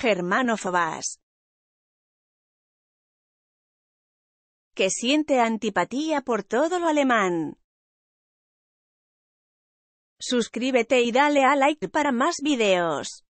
Germano Que siente antipatía por todo lo alemán. Suscríbete y dale a like para más videos.